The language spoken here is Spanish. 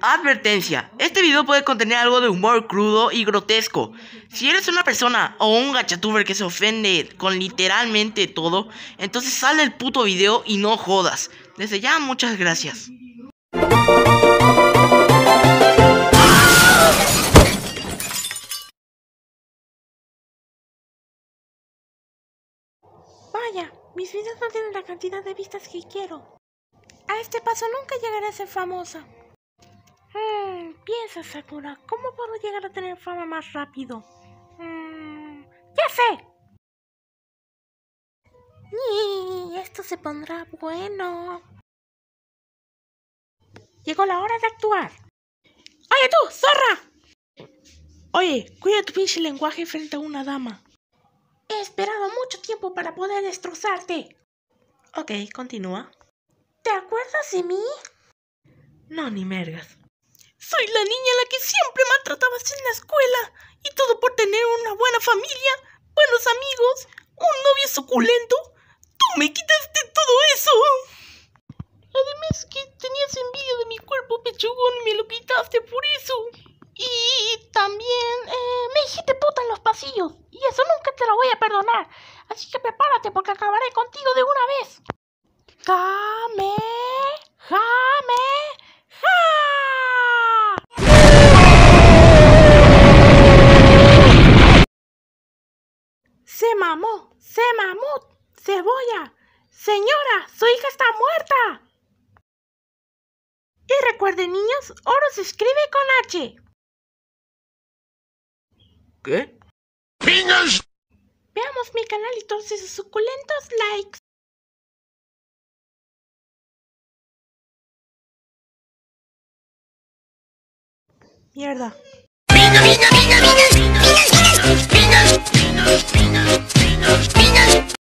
Advertencia, este video puede contener algo de humor crudo y grotesco. Si eres una persona o un gachatuber que se ofende con literalmente todo, entonces sale el puto video y no jodas. Desde ya, muchas gracias. Vaya, mis videos no tienen la cantidad de vistas que quiero. A este paso nunca llegaré a ser famosa. Hmm, piensa, Sakura, ¿cómo puedo llegar a tener fama más rápido? Mm, ¡Ya sé! ¡Y esto se pondrá bueno! Llegó la hora de actuar. ¡Oye tú, zorra! Oye, cuida tu pinche lenguaje frente a una dama. He esperado mucho tiempo para poder destrozarte. Ok, continúa. ¿Te acuerdas de mí? No, ni mergas. Soy la niña la que siempre maltratabas en la escuela y todo por tener una buena familia, buenos amigos, un novio suculento. Tú me quitaste todo eso. Además que tenías envidia de mi cuerpo pechugón y me lo quitaste por eso. Y también eh, me dijiste puta en los pasillos. Y eso nunca te lo voy a perdonar. Así que prepárate porque acabaré contigo de una vez. came Se mamó, se mamut, cebolla. Señora, su hija está muerta. Y recuerden niños, oro se escribe con H. ¿Qué? Veamos mi canal y todos esos suculentos likes. Mierda. ¡Venga, venga, venga, venga!